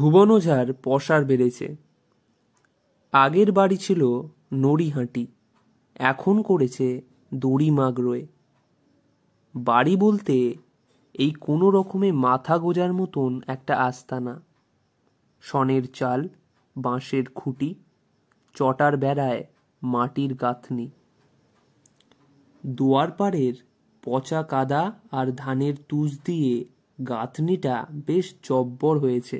ভুবন ওঝার পসার বেড়েছে আগের বাড়ি ছিল নড়িহাঁটি এখন করেছে দড়ি মাগরোয় বাড়ি বলতে এই কোনো রকমে মাথা গোজার মতন একটা আস্তানা সনের চাল বাঁশের খুঁটি চটার বেড়ায় মাটির গাঁথনি দুয়ারপাড়ের পচা কাদা আর ধানের তুষ দিয়ে গাঁথনিটা বেশ জব্বর হয়েছে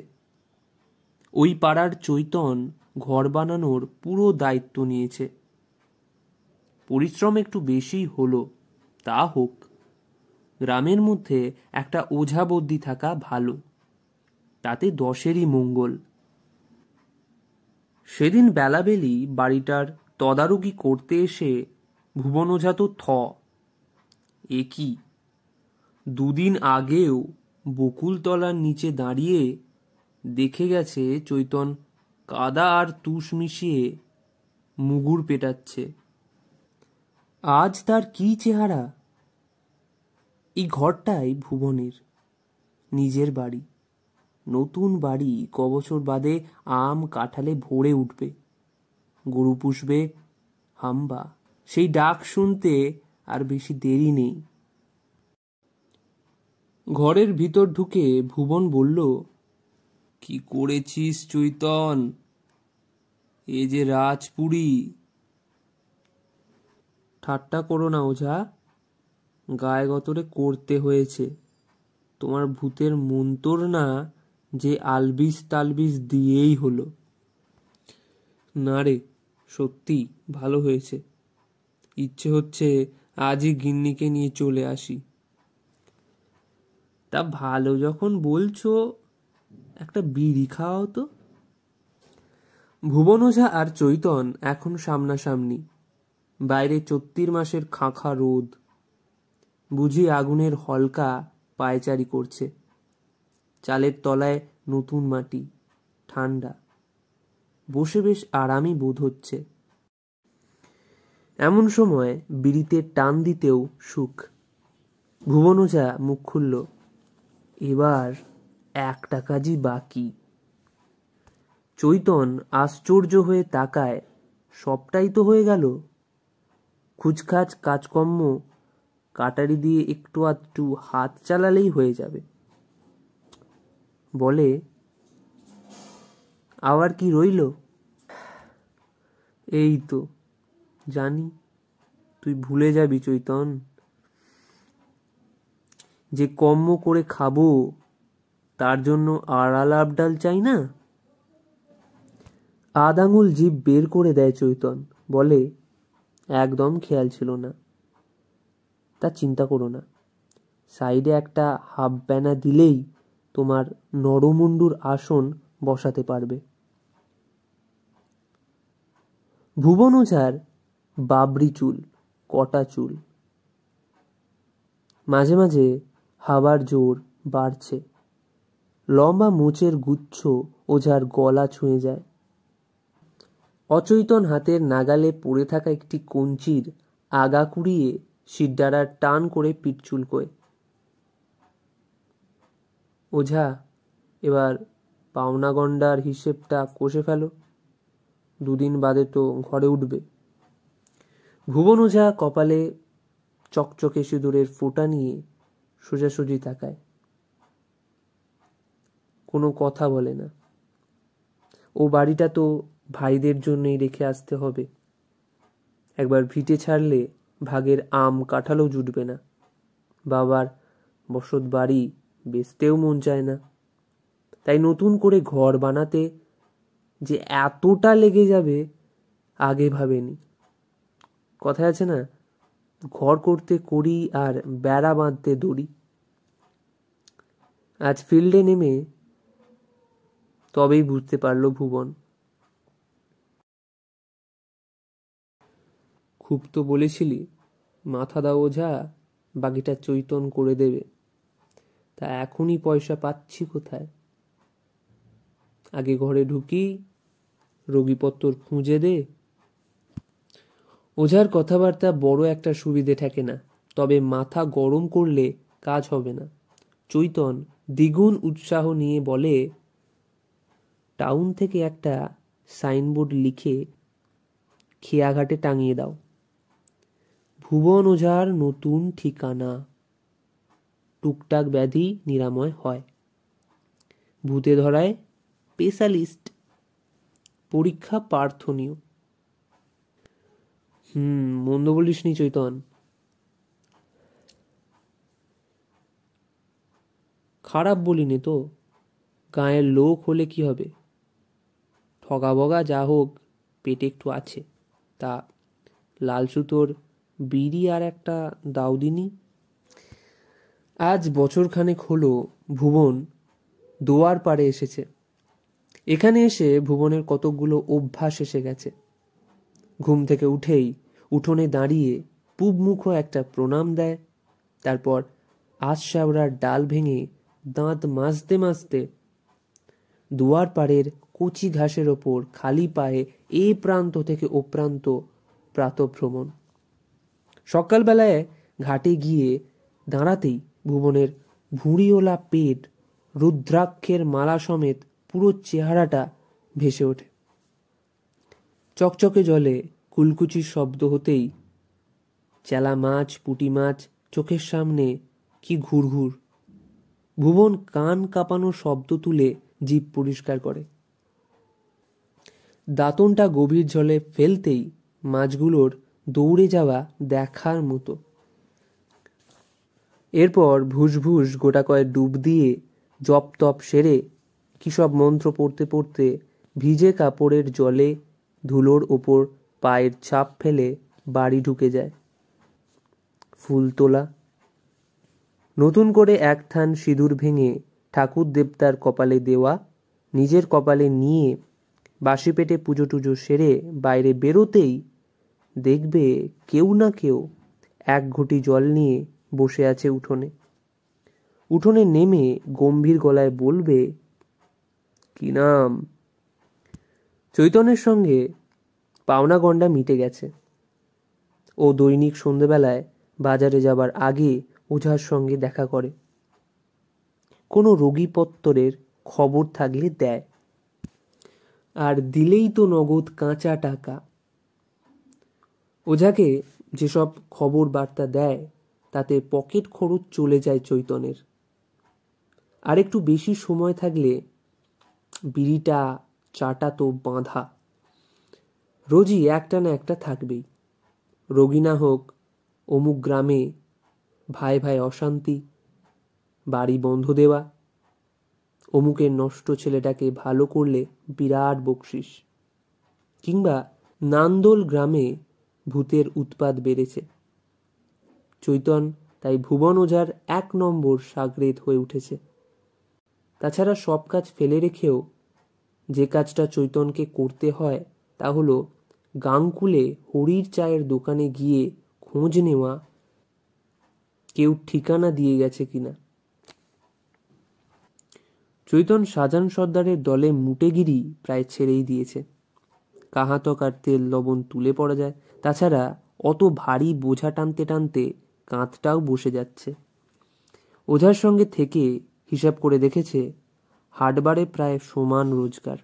ওই পাড়ার চৈতন ঘর বানানোর পুরো দায়িত্ব নিয়েছে পরিশ্রম একটু বেশি হলো তা হোক গ্রামের মধ্যে একটা ওঝাবদ্দি থাকা ভালো তাতে দশেরই মঙ্গল সেদিন বেলাবেলি বাড়িটার তদারকি করতে এসে ভুবন ওঝা তো থ একই দুদিন আগেও বকুলতলার নিচে দাঁড়িয়ে দেখে গেছে চৈতন কাদা আর তুষ মিশিয়ে মুগুর পেটাচ্ছে আজ তার কি চেহারা এই ঘরটাই ভুবনের নিজের বাড়ি নতুন বাড়ি কবছর বাদে আম কাঁঠালে ভরে উঠবে গরু পুষবে হাম্বা সেই ডাক শুনতে আর বেশি দেরি নেই ঘরের ভিতর ঢুকে ভুবন বলল কি করেছিস চৈতন এ যে রাজপুরী ঠাট্টা করো না ওঝা গায়ে গতরে করতে হয়েছে তোমার ভূতের মন্তর না যে আলবিস তালবিস দিয়েই হলো না রে সত্যি ভালো হয়েছে ইচ্ছে হচ্ছে আজই গিন্নিকে নিয়ে চলে আসি তা ভালো যখন বলছো একটা বিড়ি খাওয়াও তো ভুবন ওঝা আর চৈতন এখন সামনাসামনি বাইরে চত্তির মাসের খাঁখা রোদ বুঝি আগুনের হলকা পায়চারি করছে চালের তলায় নতুন মাটি ঠান্ডা বসে বেশ আরামই বোধ হচ্ছে এমন সময় বিড়িতে টান দিতেও সুখ ভুবন ওঝা মুখ খুলল এবার একটা কাজই বাকি চৈতন আশ্চর্য হয়ে তাকায় সবটাই তো হয়ে গেল খুচখাচ কাজকর্ম কাটারি দিয়ে একটু আধটু হাত চালালেই হয়ে যাবে বলে আবার কি রইল এই তো জানি তুই ভুলে যাবি চৈতন যে কর্ম করে খাবো তার জন্য আড়াল আবডাল চাই না আদ আঙুল জীব বের করে দেয় চৈতন বলে একদম খেয়াল ছিল না তা চিন্তা করো না সাইডে একটা হাফ ব্যানা দিলেই তোমার নরমুন্ডুর আসন বসাতে পারবে ভুবন ওঝার বাবরি চুল কটা চুল মাঝে মাঝে হাওয়ার জোর বাড়ছে লম্বা মুচের গুচ্ছ ওঝার গলা ছুঁয়ে যায় অচৈতন হাতের নাগালে পড়ে থাকা একটি কঞ্চির আগা কুড়িয়ে সিদ্ধারা টান করে পিটচুল চুলকোয় ওঝা এবার পাওনাগণ্ডার হিসেবটা কষে ফেলো দুদিন বাদে তো ঘরে উঠবে ভুবন ওঝা কপালে চকচকে সিঁদুরের ফোঁটা নিয়ে সোজাসুজি তাকায় কোনো কথা বলে না ও বাড়িটা তো ভাইদের জন্যই রেখে আসতে হবে একবার ভিটে ছাড়লে ভাগের আম কাঁঠালও জুটবে না বাবার বসত বাড়ি বেচতেও মন চায় না তাই নতুন করে ঘর বানাতে যে এতটা লেগে যাবে আগে ভাবেনি কথা আছে না ঘর করতে করি আর বেড়া বাঁধতে দড়ি আজ ফিল্ডে নেমে তবেই বুঝতে পারল ভুবন খুব তো বলেছিলি মাথা দাও ওঝা বাকিটা চৈতন করে দেবে তা এখনই পয়সা পাচ্ছি কোথায় আগে ঘরে ঢুকি রোগীপত্তর খুঁজে দে ওঝার কথাবার্তা বড় একটা সুবিধে থাকে না তবে মাথা গরম করলে কাজ হবে না চৈতন দ্বিগুণ উৎসাহ নিয়ে বলে টাউন থেকে একটা সাইনবোর্ড লিখে খেয়াঘাটে টাঙিয়ে দাও ভুবন ওঝার নতুন ঠিকানা টুকটাক ব্যাধি নিরাময় হয় ভূতে ধরায় স্পেশালিস্ট পরীক্ষা প্রার্থনীয় হুম মন্দ বলিস নি চৈতন খারাপ বলিনি তো গায়ের লোক হলে কি হবে ঠগাবগা যা হোক পেটে একটু আছে তা লাল সুতোর বিড়ি আর একটা দাউদিনি আজ বছরখানেক হলো ভুবন দোয়ার পারে এসেছে এখানে এসে ভুবনের কতকগুলো অভ্যাস এসে গেছে ঘুম থেকে উঠেই উঠোনে দাঁড়িয়ে মুখো একটা প্রণাম দেয় তারপর আজ আশাওড়ার ডাল ভেঙে দাঁত মাজতে মাজতে দুয়ার পাড়ের কুচি ঘাসের ওপর খালি পায়ে এ প্রান্ত থেকে ও প্রান্ত প্রাতভ্রমণ সকালবেলায় ঘাটে গিয়ে দাঁড়াতেই ভুবনের ভুঁড়িওলা পেট রুদ্রাক্ষের মালা সমেত পুরো চেহারাটা ভেসে ওঠে চকচকে জলে কুলকুচির শব্দ হতেই চেলা মাছ পুটি মাছ চোখের সামনে কি ঘুরঘুর ভুবন কান কাঁপানো শব্দ তুলে জীব পরিষ্কার করে দাঁতনটা গভীর জলে ফেলতেই মাছগুলোর দৌড়ে যাওয়া দেখার মতো এরপর ভুসভুস গোটা কয়েক ডুব দিয়ে জপ তপ সেরে কিসব মন্ত্র পড়তে পড়তে ভিজে কাপড়ের জলে ধুলোর ওপর পায়ের ছাপ ফেলে বাড়ি ঢুকে যায় ফুল তোলা নতুন করে এক থান সিঁদুর ভেঙে ঠাকুর দেবতার কপালে দেওয়া নিজের কপালে নিয়ে বাসি পেটে পুজো টুজো সেরে বাইরে বেরোতেই দেখবে কেউ না কেউ এক ঘটি জল নিয়ে বসে আছে উঠোনে উঠোনে নেমে গম্ভীর গলায় বলবে কি নাম চৈতন্যের সঙ্গে পাওনা গণ্ডা মিটে গেছে ও দৈনিক সন্ধেবেলায় বাজারে যাবার আগে ওঝার সঙ্গে দেখা করে কোনো রোগীপত্তরের খবর থাকলে দেয় আর দিলেই তো নগদ কাঁচা টাকা ওঝাকে যেসব খবর বার্তা দেয় তাতে পকেট খরচ চলে যায় চৈতনের আর একটু বেশি সময় থাকলে বিড়িটা চাটা তো বাঁধা রোজই একটা না একটা থাকবেই রোগী না হোক অমুক গ্রামে ভাই ভাই অশান্তি বাড়ি বন্ধ দেওয়া অমুকের নষ্ট ছেলেটাকে ভালো করলে বিরাট বকশিস কিংবা নান্দোল গ্রামে ভূতের উৎপাত বেড়েছে চৈতন তাই ভুবন ওঝার এক নম্বর সাগ্রেত হয়ে উঠেছে তাছাড়া সব কাজ ফেলে রেখেও যে কাজটা চৈতনকে করতে হয় তা হল গাঙ্কুলে হরির চায়ের দোকানে গিয়ে খোঁজ নেওয়া কেউ ঠিকানা দিয়ে গেছে কিনা চৈতন সাজান সর্দারের দলে মুটেগিরি প্রায় ছেড়েই দিয়েছে কাহাতক আর তেল লবণ তুলে পড়া যায় তাছাড়া অত ভারী বোঝা টানতে টানতে কাঁধটাও বসে যাচ্ছে ওঝার সঙ্গে থেকে হিসাব করে দেখেছে হাটবারে প্রায় সমান রোজগার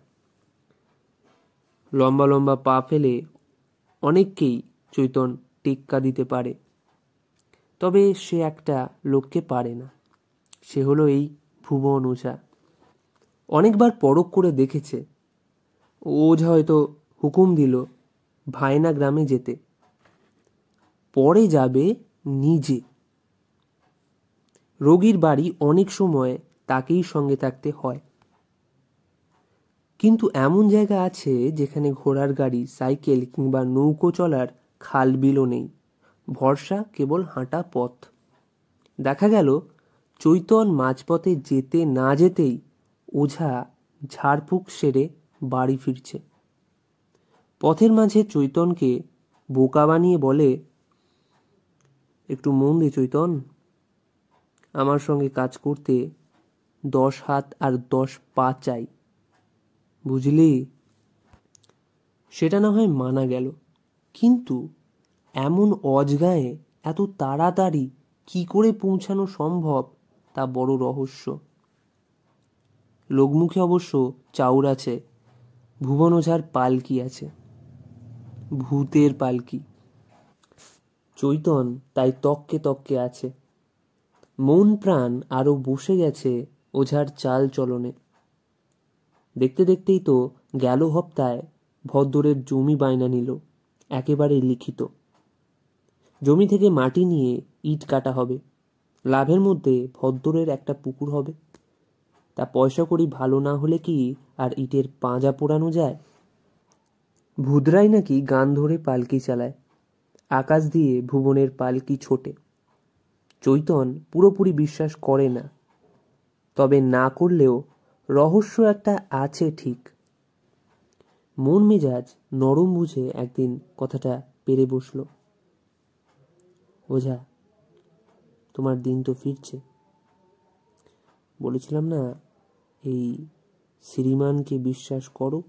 লম্বা লম্বা পা ফেলে অনেককেই চৈতন টেক্কা দিতে পারে তবে সে একটা লোককে পারে না সে হলো এই ভুবন ওঝা অনেকবার পরখ করে দেখেছে যে হয়তো হুকুম দিল ভাইনা গ্রামে যেতে পরে যাবে নিজে রোগীর বাড়ি অনেক সময় তাকেই সঙ্গে থাকতে হয় কিন্তু এমন জায়গা আছে যেখানে ঘোড়ার গাড়ি সাইকেল কিংবা নৌকো চলার খাল বিলও নেই ভরসা কেবল হাঁটা পথ দেখা গেল চৈতন মাঝপথে যেতে না যেতেই ওঝা ঝাড়ফুঁক সেরে বাড়ি ফিরছে পথের মাঝে চৈতনকে বোকা বানিয়ে বলে একটু মন দে চৈতন আমার সঙ্গে কাজ করতে দশ হাত আর দশ পা চাই বুঝলি সেটা না হয় মানা গেল কিন্তু এমন অজগায়ে এত তাড়াতাড়ি কি করে পৌঁছানো সম্ভব তা বড় রহস্য লোকমুখে অবশ্য চাউর আছে ভুবন ওঝার পালকি আছে ভূতের পালকি চৈতন তাই তককে তককে আছে মন প্রাণ আরও বসে গেছে ওঝার চাল চলনে দেখতে দেখতেই তো গেল হপ্তায় ভদ্দরের জমি বায়না নিল একেবারে লিখিত জমি থেকে মাটি নিয়ে ইট কাটা হবে লাভের মধ্যে ভদ্দরের একটা পুকুর হবে তা পয়সা করি ভালো না হলে কি আর ইটের পাঁজা পোড়ানো যায় ভুদরাই নাকি গান ধরে পালকি চালায় আকাশ দিয়ে ভুবনের পালকি ছোটে চৈতন পুরোপুরি বিশ্বাস করে না তবে না করলেও রহস্য একটা আছে ঠিক মন মেজাজ নরম বুঝে একদিন কথাটা পেরে বসল ওঝা তোমার দিন তো ফিরছে বলেছিলাম না এই শ্রীমানকে বিশ্বাস করো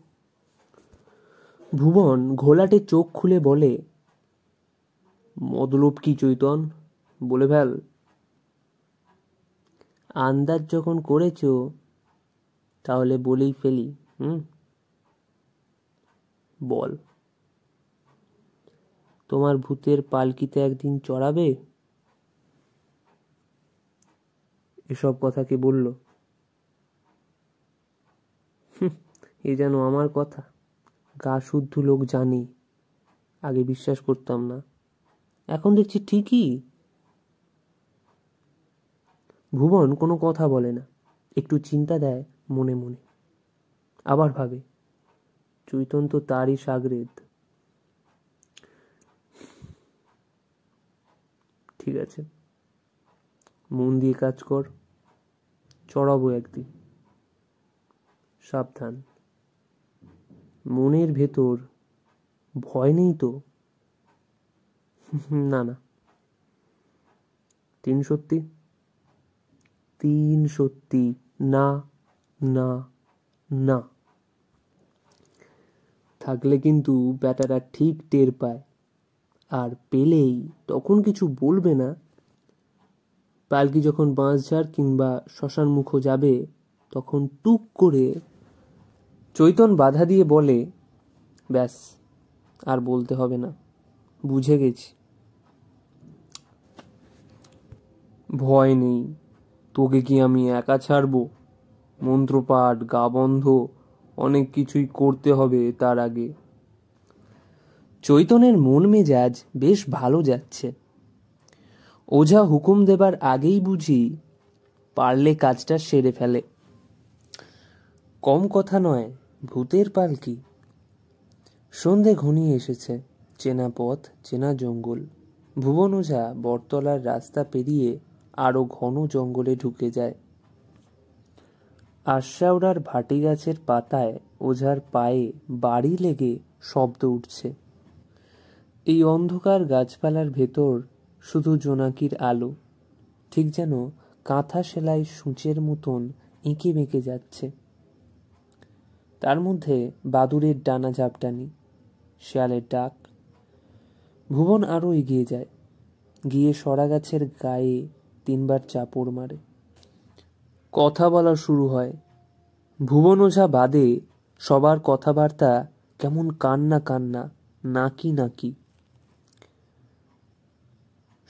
ভুবন ঘোলাটে চোখ খুলে বলে মদলোপ কি চৈতন বলে ফেল আন্দাজ যখন করেছ তাহলে বলেই ফেলি হুম বল তোমার ভূতের পালকিতে একদিন চড়াবে এসব কথা কি বলল এ যেন আমার কথা গা শুদ্ধ লোক জানি আগে বিশ্বাস করতাম না এখন দেখছি ঠিকই ভুবন কোনো কথা বলে না একটু চিন্তা দেয় মনে মনে আবার ভাবে চৈতন তো তারই সাগরেদ ঠিক আছে মন দিয়ে কাজ কর চড়াবো একদিন সাবধান মনের ভেতর ভয় নেই তো না না তিন সত্যি তিন সত্যি না না না থাকলে কিন্তু ব্যাটারা ঠিক টের পায় আর পেলেই তখন কিছু বলবে না পালকি যখন বাঁশঝাড় কিংবা শ্মশান মুখো যাবে তখন টুক করে চৈতন বাধা দিয়ে বলে ব্যাস আর বলতে হবে না বুঝে গেছি ভয় নেই তোকে কি আমি একা ছাড়বো মন্ত্রপাঠ গা বন্ধ অনেক কিছুই করতে হবে তার আগে চৈতনের মন মেজাজ বেশ ভালো যাচ্ছে ওঝা হুকুম দেবার আগেই বুঝি পারলে কাজটা সেরে ফেলে কম কথা নয় ভূতের পাল কি সন্ধে ঘনিয়ে এসেছে চেনা পথ চেনা জঙ্গল ভুবন ওঝা বটতলার রাস্তা পেরিয়ে আরও ঘন জঙ্গলে ঢুকে যায় আশাউড়ার ভাটি গাছের পাতায় ওঝার পায়ে বাড়ি লেগে শব্দ উঠছে এই অন্ধকার গাছপালার ভেতর শুধু জোনাকির আলো ঠিক যেন কাঁথা সেলাই সূচের মতন এঁকে বেঁকে যাচ্ছে তার মধ্যে বাদুরের ডানা ঝাপটানি শিয়ালের ডাক ভুবন আরও এগিয়ে যায় গিয়ে সরা গাছের গায়ে তিনবার চাপড় মারে কথা বলা শুরু হয় ভুবন ওঝা বাদে সবার কথাবার্তা কেমন কান্না কান্না নাকি নাকি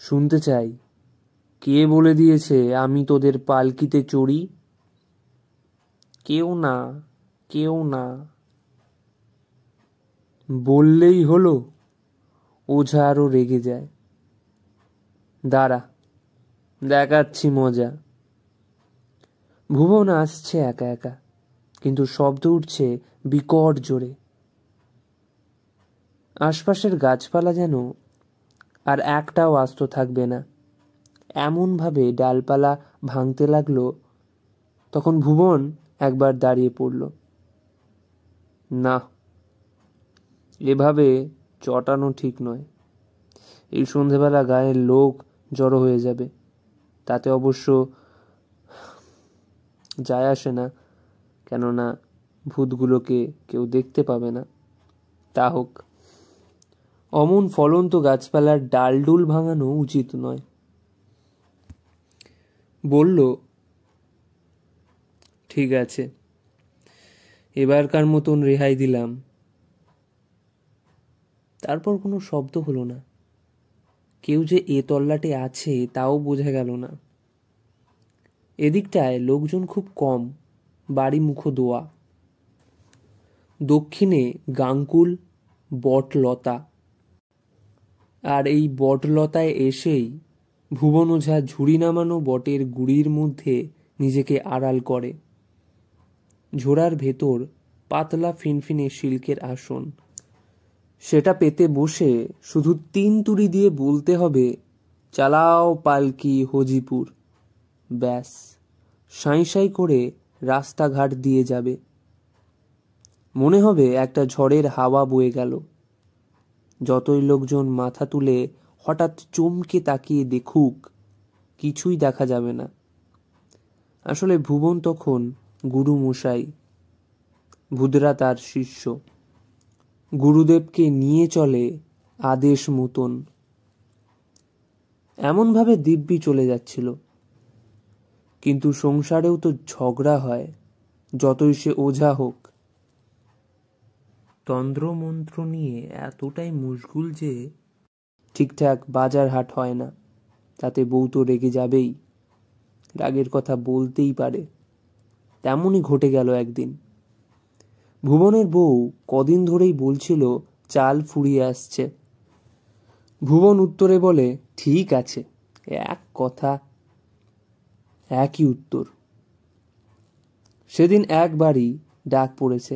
শুনতে চাই কে বলে দিয়েছে আমি তোদের পালকিতে চড়ি কেউ না কেউ না বললেই হলো ওঝা আরও রেগে যায় দাঁড়া দেখাচ্ছি মজা ভুবন আসছে একা একা কিন্তু শব্দ উঠছে বিকট জোরে আশপাশের গাছপালা যেন আর একটাও আস্ত থাকবে না এমনভাবে ডালপালা ভাঙতে লাগলো তখন ভুবন একবার দাঁড়িয়ে পড়ল না এভাবে চটানো ঠিক নয় এই সন্ধেবেলা গায়ের লোক জড়ো হয়ে যাবে তাতে অবশ্য যায় আসে না কেননা ভূতগুলোকে কেউ দেখতে পাবে না তা হোক অমন ফলন্ত গাছপালার ডালডুল ভাঙানো উচিত নয় বলল ঠিক আছে এবারকার মতন রেহাই দিলাম তারপর কোনো শব্দ হলো না কেউ যে এ তল্লাটে আছে তাও বোঝা গেল না এদিকটায় লোকজন খুব কম বাড়ি মুখো দোয়া দক্ষিণে গাঙ্কুল বটলতা আর এই বটলতায় এসেই ভুবন ওঝা ঝুড়ি নামানো বটের গুড়ির মধ্যে নিজেকে আড়াল করে ঝোড়ার ভেতর পাতলা ফিনফিনে শিল্কের আসন সেটা পেতে বসে শুধু তিন তুড়ি দিয়ে বলতে হবে চালাও পালকি হজিপুর ব্যাস সাঁই সাঁই করে রাস্তাঘাট দিয়ে যাবে মনে হবে একটা ঝড়ের হাওয়া বয়ে গেল যতই লোকজন মাথা তুলে হঠাৎ চমকে তাকিয়ে দেখুক কিছুই দেখা যাবে না আসলে ভুবন তখন গুরু মশাই ভুদরা তার শিষ্য গুরুদেবকে নিয়ে চলে আদেশ মতন এমনভাবে দিব্যি চলে যাচ্ছিল কিন্তু সংসারেও তো ঝগড়া হয় যতই সে ওঝা হোক তন্ত্রমন্ত্র নিয়ে এতটাই মুশগুল যে ঠিকঠাক বাজার হাট হয় না তাতে বউ তো রেগে যাবেই রাগের কথা বলতেই পারে তেমনই ঘটে গেল একদিন ভুবনের বউ কদিন ধরেই বলছিল চাল ফুরিয়ে আসছে ভুবন উত্তরে বলে ঠিক আছে এক কথা একই উত্তর সেদিন একবারই ডাক পড়েছে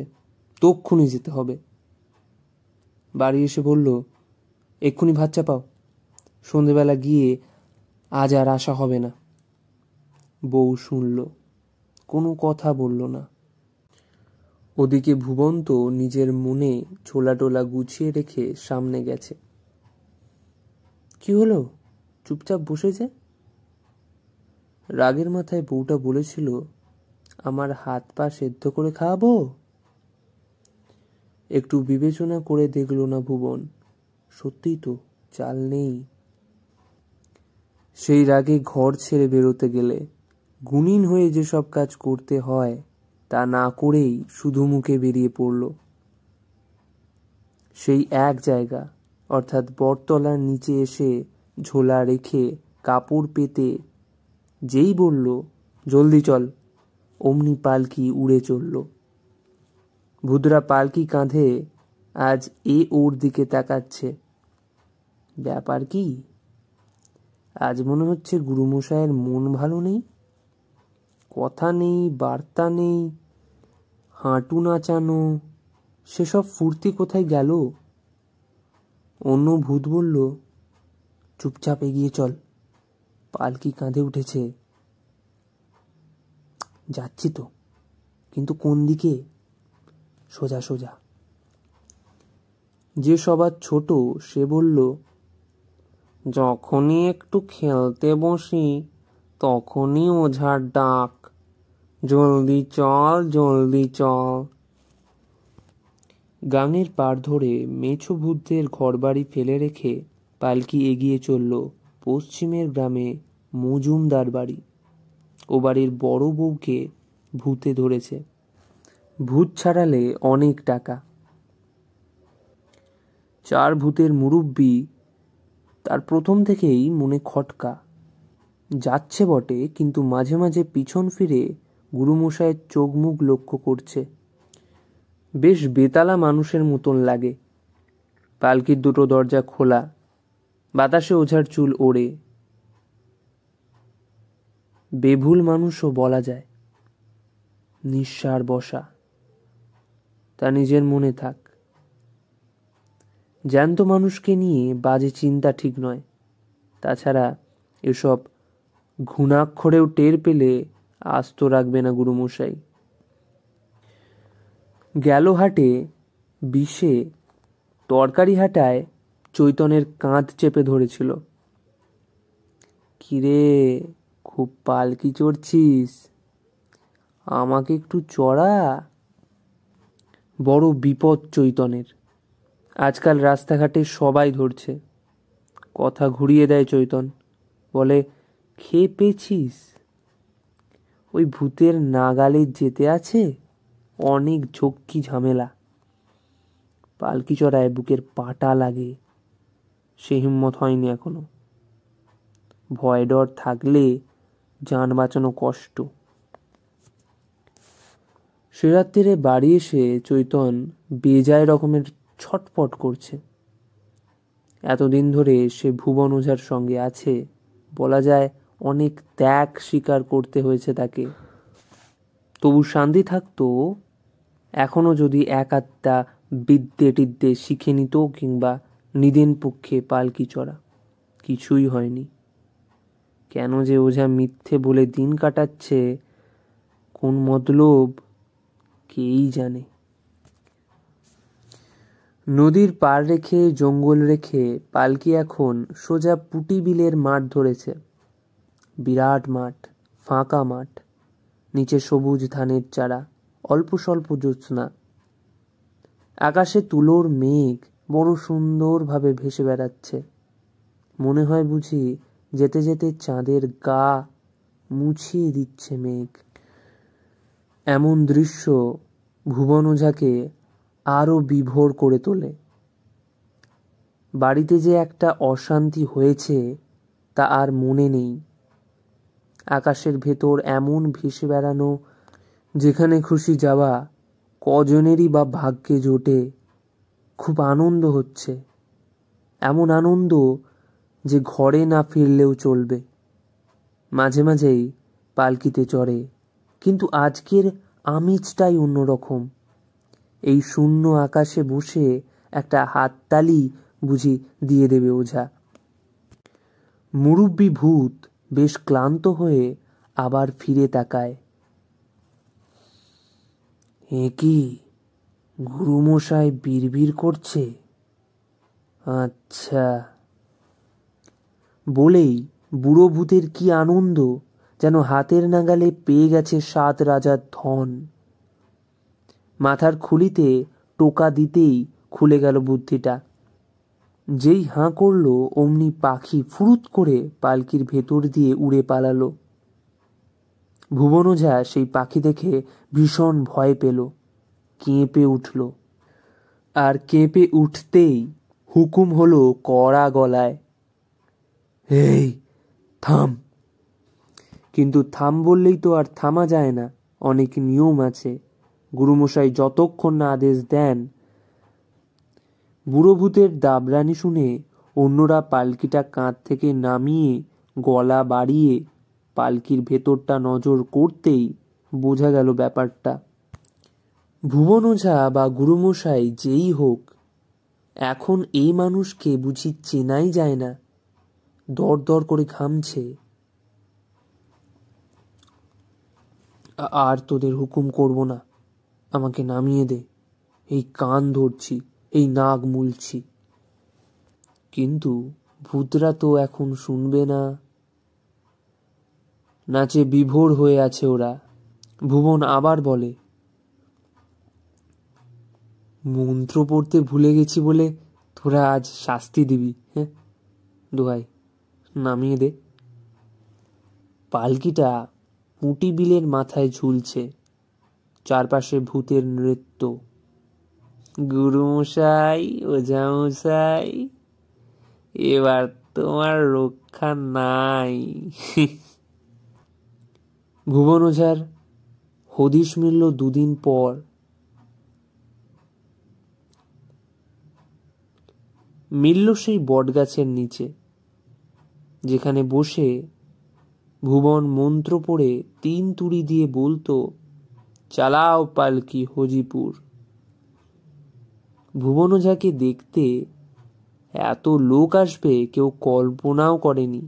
তক্ষুনি যেতে হবে বাড়ি এসে বলল এক্ষুনি ভাত চাপাও সন্ধেবেলা গিয়ে আজ আর আসা হবে না বউ শুনল কোনো কথা বলল না ওদিকে ভুবন তো নিজের মনে ছোলাটোলা গুছিয়ে রেখে সামনে গেছে কি হলো চুপচাপ বসে যে রাগের মাথায় বউটা বলেছিল আমার হাত পা সেদ্ধ করে খাওয়াবো একটু বিবেচনা করে দেখল না ভুবন সত্যিই তো চাল নেই সেই রাগে ঘর ছেড়ে বেরোতে গেলে গুণীন হয়ে যেসব কাজ করতে হয় তা না করেই শুধু মুখে বেরিয়ে পড়ল সেই এক জায়গা অর্থাৎ বটতলার নিচে এসে ঝোলা রেখে কাপড় পেতে যেই বলল জলদি চল অমনি পালকি উড়ে চলল ভুদুরা পালকি কাঁধে আজ এ ওর দিকে তাকাচ্ছে ব্যাপার কি আজ মনে হচ্ছে গুরুমশায়ের মন ভালো নেই কথা নেই বার্তা নেই হাঁটু নাচানো সেসব ফুর্তি কোথায় গেল অন্য ভূত বলল চুপচাপ এগিয়ে চল পালকি কাঁধে উঠেছে যাচ্ছি তো কিন্তু কোন দিকে সোজা সোজা যে সবার ছোট সে বলল যখনই একটু খেলতে বসি তখনই ওঝার ডাক জলদি চল জলদি চল গানের পাড় ধরে মেছো ভূতদের ঘরবাড়ি ফেলে রেখে পালকি এগিয়ে চলল পশ্চিমের গ্রামে মজুমদার বাড়ি ও বাড়ির বড় বউকে ভূতে ধরেছে ভূত ছাড়ালে অনেক টাকা চার ভূতের মুরুব্বি তার প্রথম থেকেই মনে খটকা যাচ্ছে বটে কিন্তু মাঝে মাঝে পিছন ফিরে গুরুমশায়ের চোখ মুখ লক্ষ্য করছে বেশ বেতালা মানুষের মতন লাগে পালকির দুটো দরজা খোলা বাতাসে ওঝার চুল ওড়ে বেভুল মানুষও বলা যায় নিঃসার বসা তা নিজের মনে থাক জ্যান্ত মানুষকে নিয়ে বাজে চিন্তা ঠিক নয় তাছাড়া এসব ঘুণাক্ষরেও টের পেলে আস্ত রাখবে না গুরুমশাই গেল হাটে বিষে তরকারি হাটায় চৈতনের কাঁধ চেপে ধরেছিল কিরে খুব পালকি চড়ছিস আমাকে একটু চড়া বড় বিপদ চৈতনের আজকাল রাস্তাঘাটে সবাই ধরছে কথা ঘুরিয়ে দেয় চৈতন বলে খেয়ে পেয়েছিস ওই ভূতের নাগালে যেতে আছে অনেক ঝক্কি ঝামেলা পালকি চড়ায় বুকের পাটা লাগে সে হিম্মত হয়নি এখনো ভয় ডর থাকলে যান বাঁচানো কষ্ট সে রাত্রিরে বাড়ি এসে চৈতন বেজায় রকমের ছটপট করছে এতদিন ধরে সে ভুবন ওঝার সঙ্গে আছে বলা যায় অনেক ত্যাগ স্বীকার করতে হয়েছে তাকে তবু শান্তি থাকতো এখনও যদি এক আত্মা বিদ্যে টিদ্যে শিখে নিত কিংবা নিদেন পক্ষে পালকি চড়া কিছুই হয়নি কেন যে ওঝা মিথ্যে বলে দিন কাটাচ্ছে কোন মতলব কেই জানে নদীর পার রেখে জঙ্গল রেখে পালকি এখন সোজা পুটি বিলের মাঠ ধরেছে বিরাট মাঠ ফাঁকা মাঠ নিচে সবুজ ধানের চারা অল্প স্বল্প জ্যোৎস্না আকাশে তুলোর মেঘ বড় সুন্দরভাবে ভেসে বেড়াচ্ছে মনে হয় বুঝি যেতে যেতে চাঁদের গা মুছিয়ে দিচ্ছে মেঘ এমন দৃশ্য ভুবন ওঝাকে আরও বিভোর করে তোলে বাড়িতে যে একটা অশান্তি হয়েছে তা আর মনে নেই আকাশের ভেতর এমন ভেসে বেড়ানো যেখানে খুশি যাওয়া কজনেরই বা ভাগ্যে জোটে খুব আনন্দ হচ্ছে এমন আনন্দ যে ঘরে না ফিরলেও চলবে মাঝে মাঝেই পালকিতে চড়ে কিন্তু আজকের আমেজটাই অন্যরকম এই শূন্য আকাশে বসে একটা হাততালি বুঝি দিয়ে দেবে ওঝা মুরব্বী ভূত বেশ ক্লান্ত হয়ে আবার ফিরে তাকায় এ কি গুরুমশাই বিড়বির করছে আচ্ছা বলেই বুড়ো ভূতের কি আনন্দ যেন হাতের নাগালে পেয়ে গেছে সাত রাজার ধন মাথার খুলিতে টোকা দিতেই খুলে গেল বুদ্ধিটা যেই হাঁ করল অমনি পাখি ফুরুত করে পালকির ভেতর দিয়ে উড়ে পালালো ওঝা সেই পাখি দেখে ভীষণ ভয় পেল কেঁপে উঠল আর কেঁপে উঠতেই হুকুম হলো কড়া গলায় এই থাম কিন্তু থাম বললেই তো আর থামা যায় না অনেক নিয়ম আছে গুরুমশাই যতক্ষণ না আদেশ দেন বুড়োভূতের দাবরানি শুনে অন্যরা পালকিটা কাঁধ থেকে নামিয়ে গলা বাড়িয়ে পালকির ভেতরটা নজর করতেই বোঝা গেল ব্যাপারটা ভুবন ওঝা বা গুরুমশাই যেই হোক এখন এই মানুষকে বুঝি চেনাই যায় না দর দর করে ঘামছে আর তোদের হুকুম করব না আমাকে নামিয়ে দে এই কান ধরছি এই নাক মুলছি কিন্তু ভূতরা তো এখন শুনবে না নাচে বিভোর হয়ে আছে ওরা ভুবন আবার বলে মন্ত্র পড়তে ভুলে গেছি বলে তোরা আজ শাস্তি দিবি হ্যাঁ দোহাই নামিয়ে দে পালকিটা পুঁটি বিলের মাথায় ঝুলছে চারপাশে ভূতের নৃত্য গুরুমশাই ওঝামশাই এবার তোমার রক্ষা নাই ভুবন ওঝার হদিশ মিলল দুদিন পর মিলল সেই বটগাছের নিচে যেখানে বসে ভুবন মন্ত্র পড়ে তিন তুড়ি দিয়ে বলতো চালাও পালকি হজিপুর ভুবনও যাকে দেখতে এত লোক আসবে কেউ কল্পনাও করেনি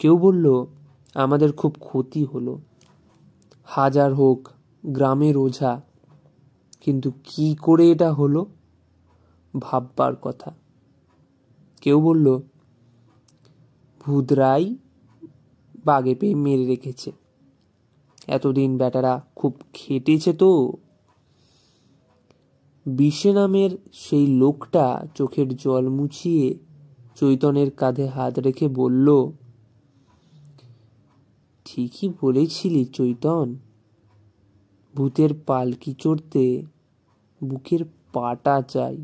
কেউ বলল আমাদের খুব ক্ষতি হলো হাজার হোক গ্রামের ওঝা কিন্তু কি করে এটা হলো ভাববার কথা কেউ বলল ভূদরাই বা আগে পেয়ে মেরে রেখেছে এতদিন বেটারা খুব খেটেছে তো বিশে নামের সেই লোকটা চোখের জল মুছিয়ে চৈতনের কাঁধে হাত রেখে বলল ঠিকই বলেছিলি চৈতন ভূতের পালকি চড়তে বুকের পাটা চাই